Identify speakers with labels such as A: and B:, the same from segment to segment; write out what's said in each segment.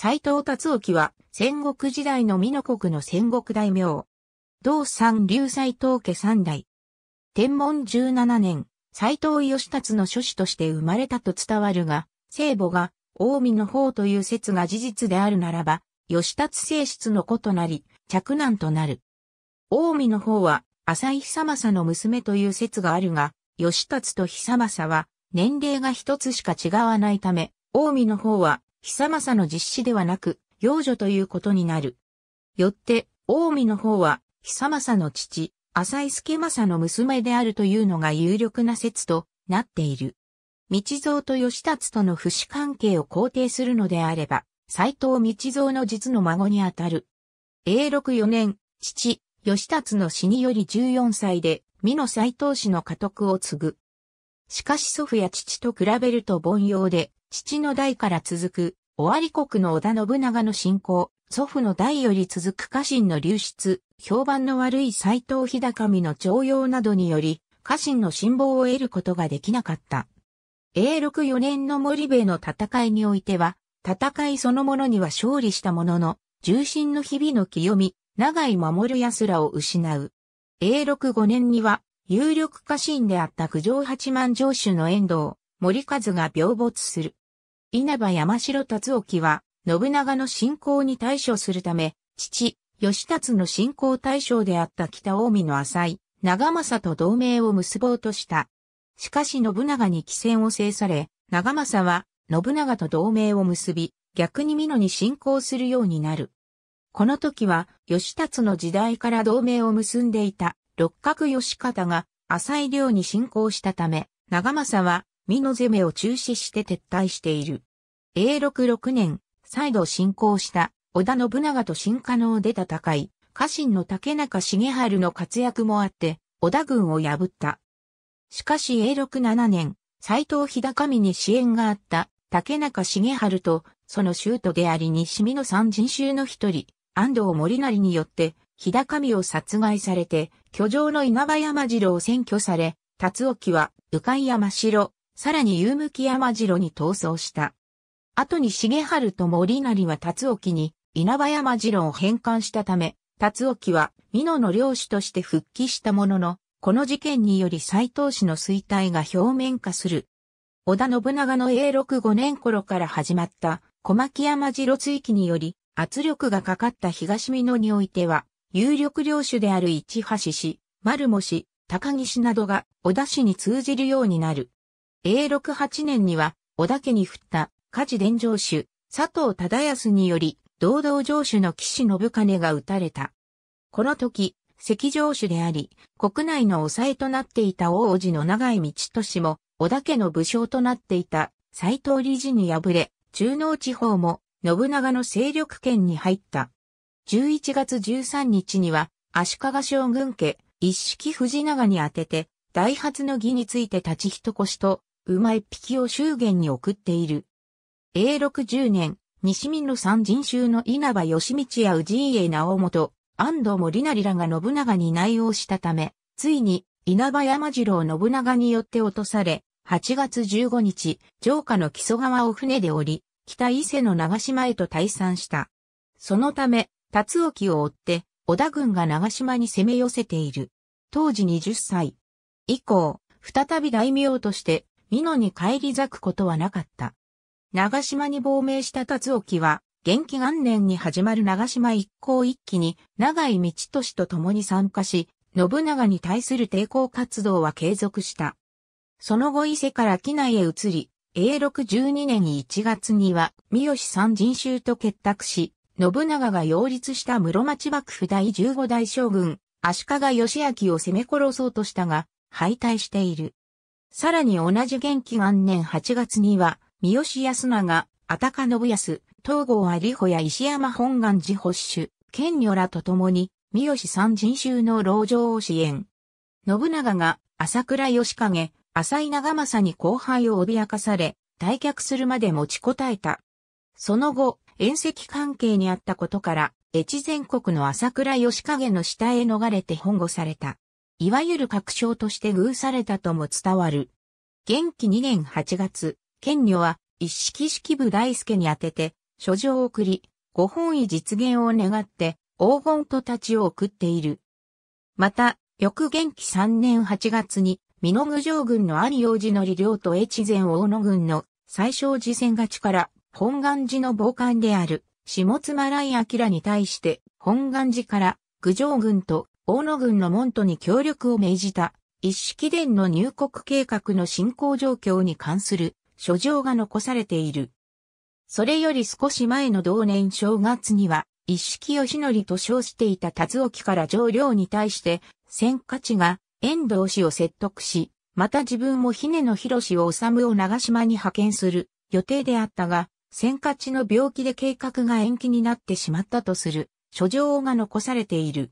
A: 斎藤達沖は戦国時代の美濃国の戦国大名。同三流斎藤家三代。天文十七年、斎藤義達の諸子として生まれたと伝わるが、聖母が近江の方という説が事実であるならば、義達性質の子となり、嫡男となる。近江の方は、浅井久政の娘という説があるが、義達と久政は、年齢が一つしか違わないため、近江の方は、久政の実施ではなく、養女ということになる。よって、近江の方は、久政の父、浅井助政の娘であるというのが有力な説となっている。道蔵と吉達との不死関係を肯定するのであれば、斎藤道蔵の実の孫にあたる。永禄4年、父、吉達の死により14歳で、美濃斎藤氏の家督を継ぐ。しかし祖父や父と比べると凡庸で、父の代から続く、尾張国の織田信長の信仰、祖父の代より続く家臣の流出、評判の悪い斎藤日高見の徴用などにより、家臣の信望を得ることができなかった。永禄4年の森兵衛の戦いにおいては、戦いそのものには勝利したものの、重心の日々の清み、長い守る奴らを失う。永禄5年には、有力家臣であった九条八幡城主の遠藤、森和が病没する。稲葉山城達沖は、信長の信仰に対処するため、父、義達の信仰対象であった北近江の浅井、長政と同盟を結ぼうとした。しかし信長に帰戦を制され、長政は信長と同盟を結び、逆に美濃に信仰するようになる。この時は、義達の時代から同盟を結んでいた六角義方が、浅井領に信仰したため、長政は美濃攻めを中止して撤退している。永禄6年、再度侵攻した織田信長と新加納で戦い、家臣の竹中重春の活躍もあって、織田軍を破った。しかし永禄7年、斎藤日高に支援があった竹中重春と、その州都であり西美の三人衆の一人、安藤森成によって、日高を殺害されて、居城の稲葉山城を占拠され、辰沖は、鵜飼山城、さらに夕向山城に逃走した。後に重春と森成は辰沖に稲葉山城を返還したため、辰沖は美濃の領主として復帰したものの、この事件により斎藤氏の衰退が表面化する。織田信長の永禄5年頃から始まった小牧山城追記により圧力がかかった東美濃においては、有力領主である市橋氏、丸茂氏、高岸などが織田氏に通じるようになる。A68 年には、織田家に降った、家事伝承主、佐藤忠康により、堂々城主の岸信兼が撃たれた。この時、赤城主であり、国内の抑えとなっていた大子の長井道利も、織田家の武将となっていた斎藤理事に敗れ、中納地方も信長の勢力圏に入った。11月13日には、足利将軍家、一式藤長に宛てて、大発の儀について立ち人腰と、馬一匹を祝言に送っている。永60年、西見の三人衆の稲葉義道や氏家直元、安藤森成らが信長に内容したため、ついに稲葉山次郎信長によって落とされ、8月15日、城下の木曽川を船で降り、北伊勢の長島へと退散した。そのため、辰沖を追って、織田軍が長島に攻め寄せている。当時20歳。以降、再び大名として美濃に帰り咲くことはなかった。長島に亡命した達沖は、元気元年に始まる長島一向一揆に長井道俊と共に参加し、信長に対する抵抗活動は継続した。その後伊勢から機内へ移り、永禄12年に1月には三好三人衆と結託し、信長が擁立した室町幕府第15代将軍、足利義明を攻め殺そうとしたが、敗退している。さらに同じ元気元年8月には、三好康長、あたか信康、東郷有穂や石山本願寺保守、県女らと共に、三好三人衆の老城を支援。信長が、朝倉義景、浅井長政に後輩を脅かされ、退却するまで持ちこたえた。その後、遠赤関係にあったことから、越前国の朝倉義景の下へ逃れて本護された。いわゆる確証として偶されたとも伝わる。元気2年8月、賢女は一式式部大輔に宛てて、書状を送り、ご本意実現を願って、黄金と立ちを送っている。また、翌元気3年8月に、美濃郡上軍の有王寺の利領と越前大野軍の最小次戦勝ちから本願寺の傍観である下妻来明に対して本願寺から郡上軍と大野軍の門徒に協力を命じた、一式伝の入国計画の進行状況に関する書状が残されている。それより少し前の同年正月には、一式義則と称していた達沖から上領に対して、戦価値が遠藤氏を説得し、また自分も姫野広氏を治を長島に派遣する予定であったが、戦価値の病気で計画が延期になってしまったとする書状が残されている。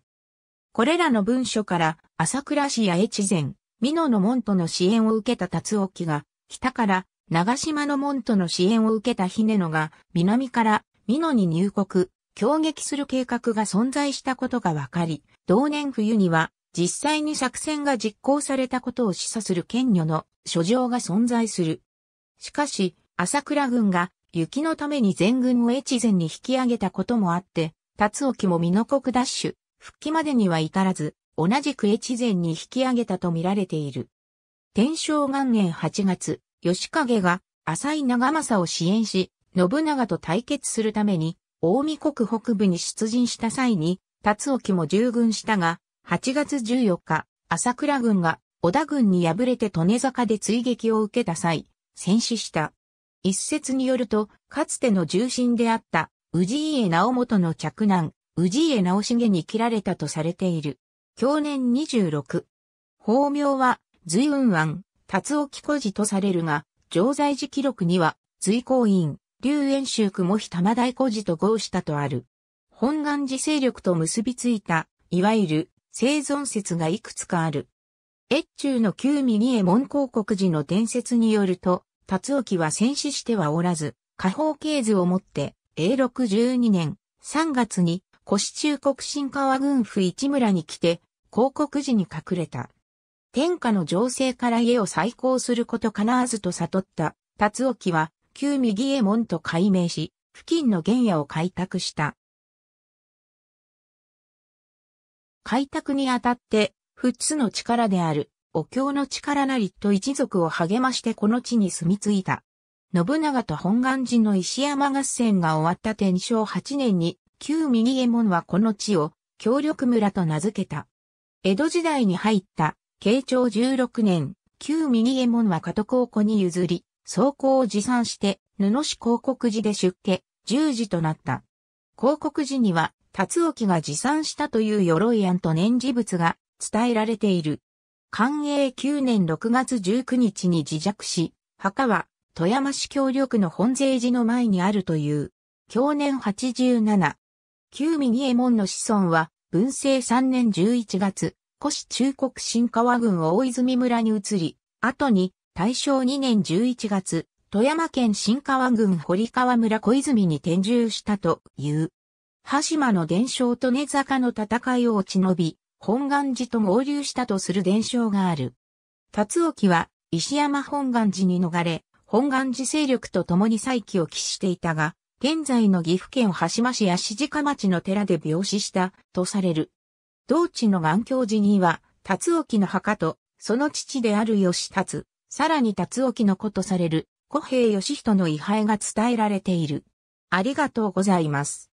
A: これらの文書から、朝倉氏や越前、美濃の門との支援を受けた達沖が、北から、長島の門との支援を受けたね野が、南から、美濃に入国、攻撃する計画が存在したことがわかり、同年冬には、実際に作戦が実行されたことを示唆する権女の書状が存在する。しかし、朝倉軍が雪のために全軍を越前に引き上げたこともあって、辰沖も美濃国奪取、復帰までには至らず、同じく越前に引き上げたと見られている。天正元年8月、吉影が浅井長政を支援し、信長と対決するために、大見国北部に出陣した際に、辰沖も従軍したが、8月14日、朝倉軍が織田軍に敗れて利根坂で追撃を受けた際、戦死した。一説によると、かつての重臣であった、氏家直元の嫡男、氏家直重に切られたとされている。去年26。法名は、随雲湾、達沖木古とされるが、常在寺記録には、随行院、龍園州雲日玉大古寺と合したとある。本願寺勢力と結びついた、いわゆる生存説がいくつかある。越中の旧右衛門広告寺の伝説によると、達沖は戦死してはおらず、下方経図をもって、永禄12年3月に腰中国新川軍府市村に来て、広告時に隠れた。天下の情勢から家を再興することかなわずと悟った、達沖は、旧右衛門と改名し、付近の原野を開拓した。開拓にあたって、富つの力である、お経の力なりと一族を励ましてこの地に住み着いた。信長と本願寺の石山合戦が終わった天正8年に、旧右衛門はこの地を協力村と名付けた。江戸時代に入った慶長16年、旧右衛門は加藤高校に譲り、倉庫を持参して布市広告寺で出家、十字となった。広告寺には辰沖が持参したという鎧案と念事物が伝えられている。寛永9年6月19日に自弱し、墓は富山市協力の本税寺の前にあるという。去年87、旧右衛門の子孫は、文政3年11月、古市中国新川郡大泉村に移り、後に大正2年11月、富山県新川郡堀川村小泉に転住したという。羽島の伝承と根坂の戦いを落ち延び、本願寺と合流したとする伝承がある。辰沖は石山本願寺に逃れ、本願寺勢力と共に再起を期していたが、現在の岐阜県羽島市や志鹿町の寺で病死した、とされる。同地の眼教寺には、辰沖の墓と、その父である吉達、さらに辰沖の子とされる、小平義人の遺廃が伝えられている。ありがとうございます。